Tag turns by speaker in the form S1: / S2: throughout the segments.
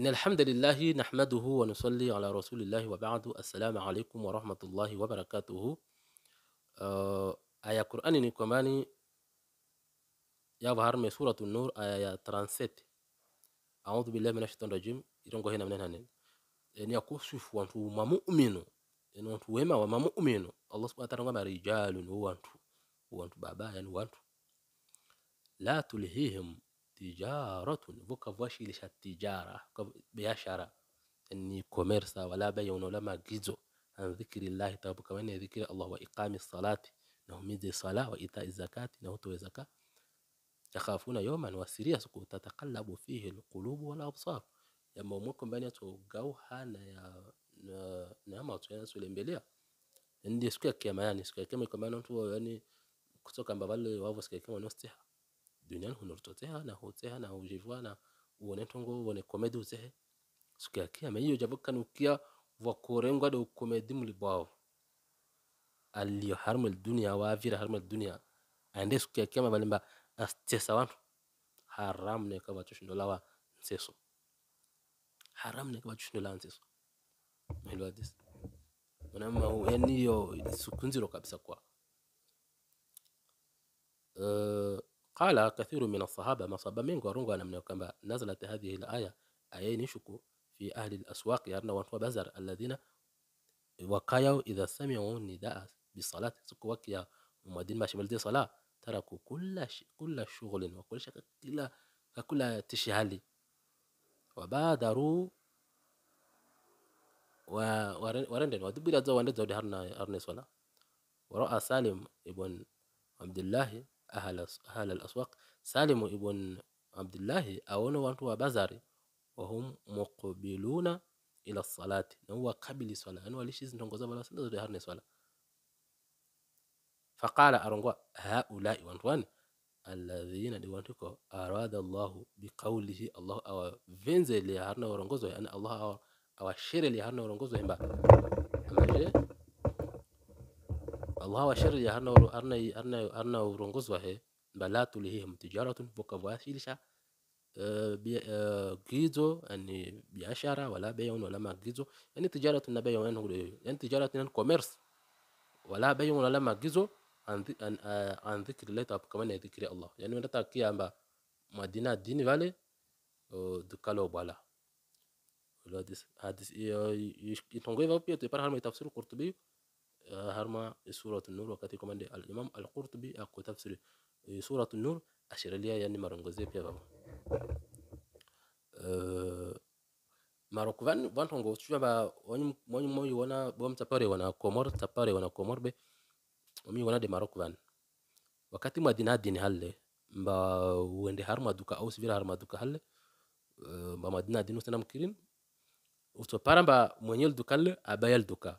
S1: إن الحمد لله نحمده ونصلي على رسول الله وبعد السلام عليكم ورحمة الله وبركاته آه، آية قرآن نكماني يظهر من سورة النور آية 37 أعوذ بالله من الشيطان الرجيم إرنغو هنا من هنا إن أكوشف وانتو ما مؤمنو yani wantu wema wa mamuminu allah subhana taala ngamba rijalun وانتو wantu wo وانتو لا تلهيهم tijaratun vocable voishi tijara biashara ni commerce wala bei unaola maagizo an dhikrillahi tabukamani dhikri Allah wa iqami salati na humizi sala wa ita zakati na hutoe zakat yakhafuna yawman wasiria siku tatakalabu fihi alqulubu wal absar ya maumoko mbani ya tugauha na ya na, na ama tu yana tulembelea siku ya kiyama yani siku ya kiyama kwa maana mtu yani kutoka mbavale wavo siku ya kiyama ni duniani hunalotokea na hotea na hujivwa na uone tongo uone komedi utsehe siku ya kiyama hiyo jabuka nukia vakorengwa da ukomedi mulibwao aliyo harimu dunia wavira harimu dunia ande siku ya kiyama valimba astesa wanu haramu neka wa nseso haram neka wa nseso naelewa this manama yani kabisa kwa uh, قال كثير من الصحابة ما صب من قرنوا من كما نزلت هذه الآية آية نشكو في أهل الأسواق يرنوا بزر الذين وقايوا إذا سمعوا نداء بالصلاة سكو وكيا ومدين ما شمل دي صلاة تركوا كل ش... كل شغل وكل شيء كلا كل تشهالي وبادروا و ورندن ودبر زو وندزو دهرنا هرنا صلاة ورأى سالم ابن عبد الله ahala al Salimu ibn Abdullahi awono wantu wa bazari wahum muqbiluna ila salati, na swala, yani walishizitongoza bala sala zote harne swala. Faqala arongwa haulai wantwani alladhina diwantiko arada Allahu biqaulihi Allah awavenze harna warongozo, yani Allah awashire ile harna warongozo imba amaje والله وشر آه. أرنا أرنا أرنا أرنا ورنقص وهي بلات اللي هي تجارة فكواسيلشا جيزو آه، آه، يعني بيعشرة ولا بيون ولا ما جيزو يعني تجارة النبي يعني, يعني تجارة كوميرس ولا بيون ولا ما جيزو عن عن عن ذكر الله طب كمان يعني ذكر الله يعني من تاكي أما مدينة دين فالي دكالو بالا هذا يتنقل في بيت يبقى هل ما يتفسير قرطبي harma ma suratu nur wakati kama al-Imam al-Qurtubi akutafsiri suratu nur ashirilia yani marongozee pia baba marokwan bantongo tu ba wonyi moyi wana bom tapare wana komor tapare wana komor be omi wana de marokwan wakati madina dini halle mba wende harma duka au sivira harma duka halle ba madina dini usana mkirin uto paramba mwenyel dukalle abayel duka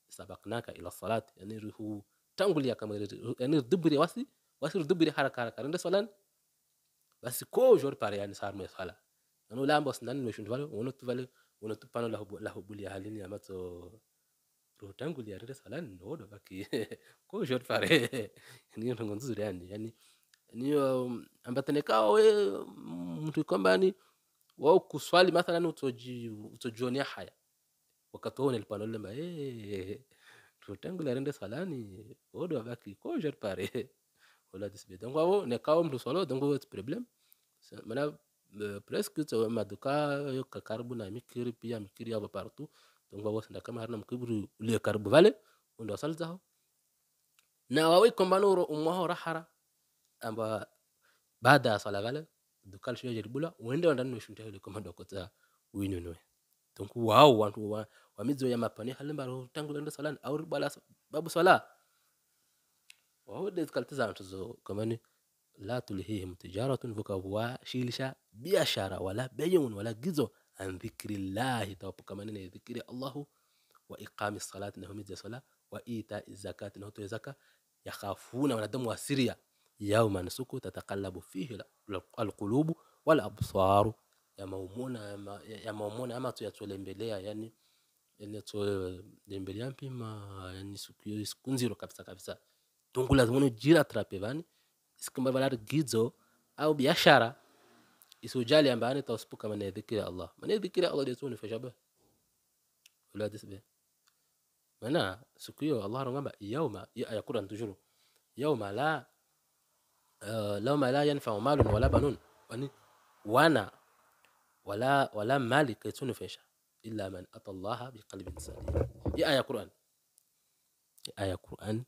S1: sabaknaka ila salat yani tangulia kama yani dhibri wasi wasi dhibri haraka haraka ndio swalan basi ko jor pare yani sar me sala yani lambo wasindani nimeshindwa wale unatuvale unatupana la hubu, la hubulia halini amato rotangulia ndio sala ndodo baki ko jor pare ni ndo nzuri yani yani niyo ambatanekao we mtu kwamba wao kuswali mathalan utojionia haya wakatoa huo nilikuwa naona eh, mtoto wangu arende salani odo abaki kojer pare wala disbe donc wao ne kawo mtu solo donc wao problem mana eh, presque eh, to maduka yo eh, ka karbu na mikiri pia mikiri yabo partout donc wao sanda kama harna mkibru le karbu vale ndo salzaho na wawe kombano ro umwaho rahara amba baada ya sala vale dukal shio jeribula uende ndani shuntia ile komando kota winunwe donc wao wantu wa, mizo ya mapani halimbaro tangu lendo salani au bala babu sala wao de kaltiza antu zo kamani la tulhihim tijaratun fuka wa shilisha biashara wala bayun wala gizo an tawap tawapuka manene dhikri Allahu wa iqami salati na humizi sala wa ita zakati na hutu zakat yakhafuna wanadamu wa siria yauman suku tataqallabu fihi alqulubu wal absaru ya maumona ya maumona ama tuyatulembelea yani yani tulembelea mpima yani siku siku nziro kabisa kabisa tungula zimwe jira trape vani sikumba valari gizo au biashara isujali ambaye nitausipuka maana dhikri Allah maana dhikri Allah ndio tunifashabe ولا تسبه معناها Allah rungamba رغم يوم يقول أن تجروا يوم لا يوم لا ينفع مال ولا بنون وانا ولا ولا مالك تنفش إلا من أتى الله بقلب سليم يا آية قرآن يا آية قرآن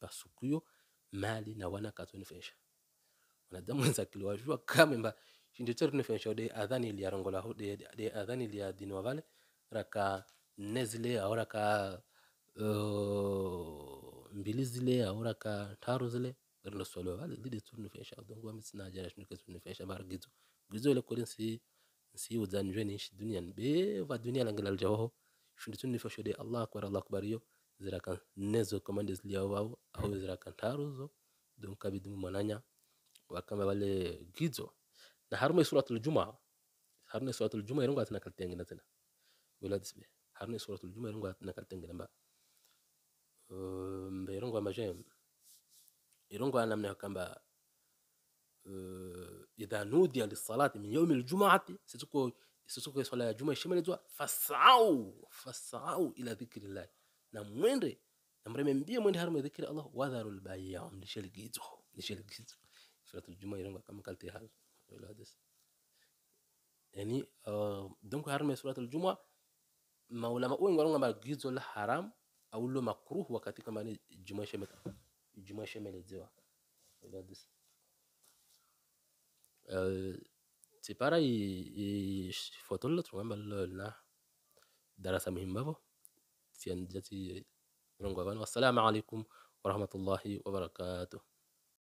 S1: بس كيو مالي نوانا كتنفش ونادم نسكت الواجب كم من شنو تر نفش ودي أذاني اللي يرنقله ودي دي أذاني اللي يدين وقال ركا نزلة أو ركا مبلزلة آه، أو ركا تاروزلة غير نسولو وقال دي تر نفش أو دعوة مثل ناجرش نكتب نفش أبارك جزو جزو nsiwudza njwe neishi duniani beva dunia lange laljawaho shindu tunifashode allah akbar allah akbar ziraka nezo komande ziliawao au ziraka ntaruzo dunkabidimu mwananya wakamba bale gizo na harume suratul jumaa harne suratul juma irunga atna kaltengena tena wala disbe harne suratul juma irunga atna kaltengena ba mbe irunga majem irunga namna kamba uh, إذا نودي للصلاة من يوم الجمعة ستكون ستكون صلاة الجمعة شمال دوا فسعوا فسعوا إلى ذكر الله نمويندي نمر من بي من هرم ذكر الله وذروا البايع نشل جيزو نشل جيزو صلاة الجمعة يرمى كم قلت هال ولا هذا يعني دونك هرم صلاة الجمعة ما ولا ما أقول قرونا ما جيزو الحرام أو لو مكروه وقتي كمان الجمعة شمال الجمعة شمال دوا ولا هذا c'est pareil, et photo l'autre, là, درس مهم بابا سيان جاتي والسلام عليكم ورحمة الله وبركاته